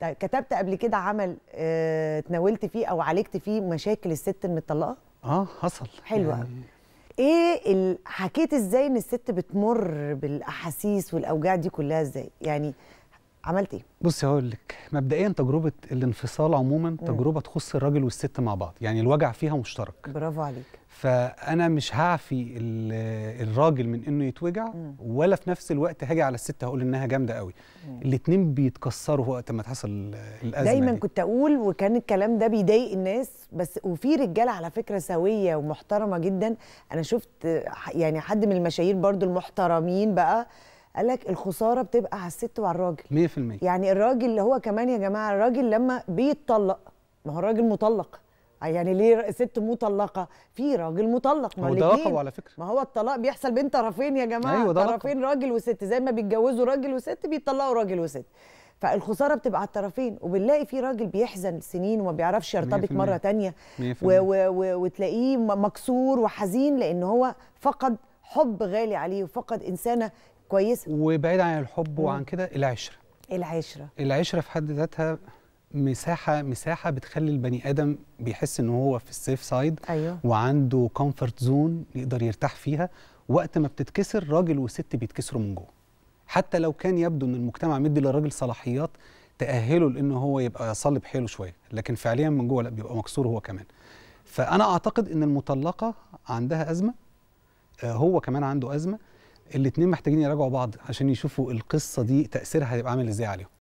طيب، كتبت قبل كده عمل اه تناولت فيه او عالجت فيه مشاكل الست المطلقه اه حصل حلو يعني... ايه ال... حكيت ازاي ان الست بتمر بالاحاسيس والاوجاع دي كلها ازاي يعني عملت ايه؟ بصي هقول لك مبدئيا تجربه الانفصال عموما مم. تجربه تخص الراجل والست مع بعض يعني الوجع فيها مشترك برافو عليك فانا مش هعفي الراجل من انه يتوجع مم. ولا في نفس الوقت هاجي على الست هقول انها جامده قوي الاثنين بيتكسروا وقت ما تحصل الازمه دايما دي. كنت اقول وكان الكلام ده بيضايق الناس بس وفي رجاله على فكره سويه ومحترمه جدا انا شفت يعني حد من المشاهير برضو المحترمين بقى قال لك الخساره بتبقى على الست وعلى الراجل 100% يعني الراجل اللي هو كمان يا جماعه الراجل لما بيتطلق ما هو الراجل مطلق يعني ليه ست مطلقه في راجل مطلق ما هو ده رقم على فكره ما هو الطلاق بيحصل بين طرفين يا جماعه أيوة طرفين راجل وست زي ما بيتجوزوا راجل وست بيطلقوا راجل وست فالخساره بتبقى على الطرفين وبنلاقي في راجل بيحزن سنين وما بيعرفش يرتبط مره تانية و و و وتلاقيه مكسور وحزين لان هو فقد حب غالي عليه وفقد انسانه كويسه وبعيد عن الحب وعن كده العشره العشره العشره في حد ذاتها مساحه مساحه بتخلي البني ادم بيحس ان هو في السيف سايد أيوه. وعنده كومفورت زون يقدر يرتاح فيها وقت ما بتتكسر راجل وست بيتكسروا من جوه حتى لو كان يبدو ان المجتمع مدي للراجل صلاحيات تاهله لان هو يبقى صلب حيله شويه لكن فعليا من جوه لا بيبقى مكسور هو كمان فانا اعتقد ان المطلقه عندها ازمه آه، هو كمان عنده ازمه الاثنين محتاجين يراجعوا بعض عشان يشوفوا القصه دي تاثيرها هيبقى عامل ازاي عليهم